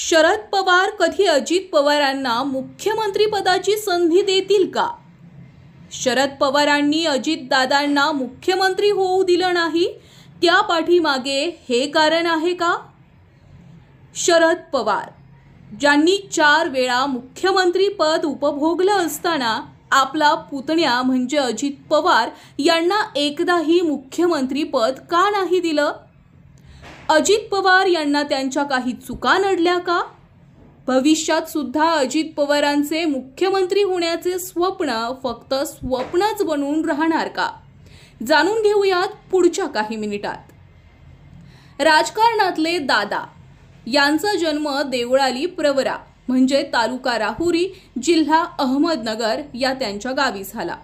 शरद पवार कधी अजित पवारांना मुख्यमंत्रीपदाची संधी देतील का शरद पवारांनी अजितदादांना मुख्यमंत्री होऊ दिलं नाही त्या पाठीमागे हे कारण आहे का शरद पवार ज्यांनी चार वेळा मुख्यमंत्री पद उपभोगलं असताना आपला पुतण्या म्हणजे अजित पवार यांना एकदाही मुख्यमंत्री पद का नाही दिलं अजित पवार यांना त्यांच्या काही चुका नडल्या का भविष्यात सुद्धा अजित पवारांचे मुख्यमंत्री होण्याचे स्वप्न फक्त स्वप्नच बनून राहणार का जाणून घेऊयात पुढच्या काही मिनिटात राजकारणातले दादा यांचा जन्म देवळाली प्रवरा म्हणजे तालुका राहुरी जिल्हा अहमदनगर या त्यांच्या गावी झाला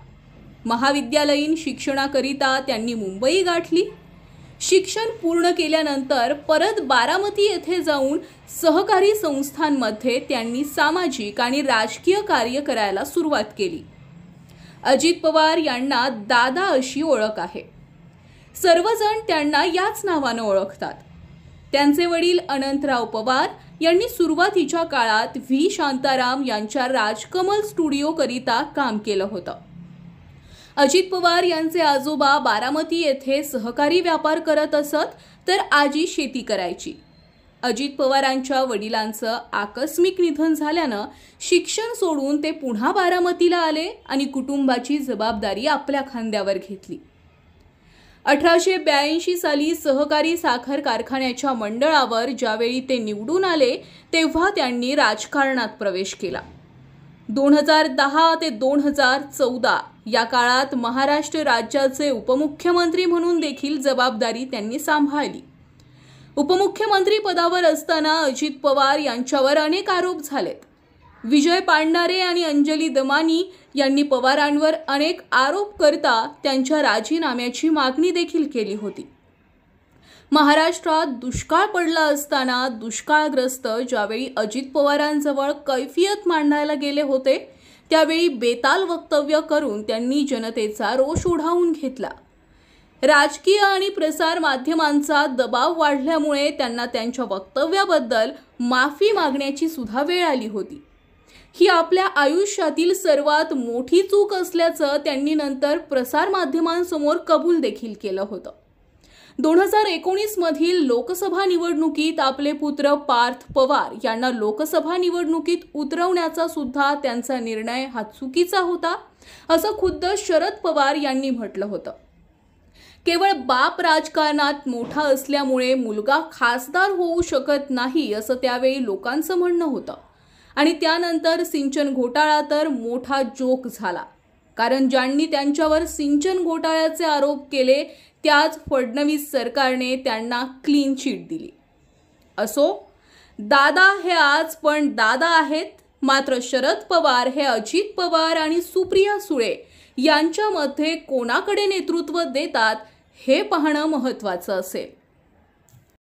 महाविद्यालयीन शिक्षणाकरिता त्यांनी मुंबई गाठली शिक्षण पूर्ण केल्यानंतर परत बारामती येथे जाऊन सहकारी संस्थांमध्ये त्यांनी सामाजिक आणि राजकीय कार्य करायला सुरुवात केली अजित पवार यांना दादा अशी ओळख आहे सर्वजण त्यांना याच नावानं ओळखतात त्यांचे वडील अनंतराव पवार यांनी सुरुवातीच्या काळात व्ही शांताराम यांच्या राजकमल स्टुडिओकरिता काम केलं होतं अजित पवार यांचे आजोबा बारामती येथे सहकारी व्यापार करत असत तर आजी शेती करायची अजित पवारांच्या वडिलांचं आकस्मिक निधन झाल्यानं शिक्षण सोडून ते पुन्हा बारामतीला आले आणि कुटुंबाची जबाबदारी आपल्या खांद्यावर घेतली अठराशे ब्याऐंशी साली सहकारी साखर कारखान्याच्या मंडळावर ज्यावेळी ते निवडून आले तेव्हा त्यांनी राजकारणात प्रवेश केला दोन हजार दहा ते दोन हजार चौदा या काळात महाराष्ट्र राज्याचे उपमुख्यमंत्री म्हणून देखील जबाबदारी त्यांनी सांभाळली उपमुख्यमंत्री पदावर असताना अजित पवार यांच्यावर अनेक आरोप झालेत विजय पांडारे आणि अंजली दमानी यांनी पवारांवर अनेक आरोप करता त्यांच्या राजीनाम्याची मागणी देखील केली होती महाराष्ट्रात दुष्काळ पडला असताना दुष्काळग्रस्त ज्यावेळी अजित पवारांजवळ कैफियत मांडायला गेले होते त्यावेळी बेताल वक्तव्य करून त्यांनी जनतेचा रोष ओढावून घेतला राजकीय आणि प्रसार माध्यमांचा दबाव वाढल्यामुळे त्यांना त्यांच्या वक्तव्याबद्दल माफी मागण्याची सुद्धा वेळ आली होती ही आपल्या आयुष्यातील सर्वात मोठी चूक असल्याचं त्यांनी नंतर प्रसारमाध्यमांसमोर कबूल देखील केलं होतं दोन हजार एकोणीसमधील लोकसभा निवडणुकीत आपले पुत्र पार्थ पवार यांना लोकसभा निवडणुकीत उतरवण्याचा सुद्धा त्यांचा निर्णय हा चुकीचा होता असं खुद्द शरद पवार यांनी म्हटलं होतं केवळ बाप राजकारणात मोठा असल्यामुळे मुलगा खासदार होऊ शकत नाही असं त्यावेळी लोकांचं म्हणणं होतं आणि त्यानंतर सिंचन घोटाळा तर मोठा जोक झाला कारण ज्यांनी त्यांच्यावर सिंचन घोटाळ्याचे आरोप केले त्याच फडणवीस सरकारने त्यांना क्लीन चीट दिली असो दादा हे आज पण दादा आहेत मात्र शरद पवार हे अजित पवार आणि सुप्रिया सुळे यांच्यामध्ये कोणाकडे नेतृत्व देतात हे पाहणं महत्त्वाचं असेल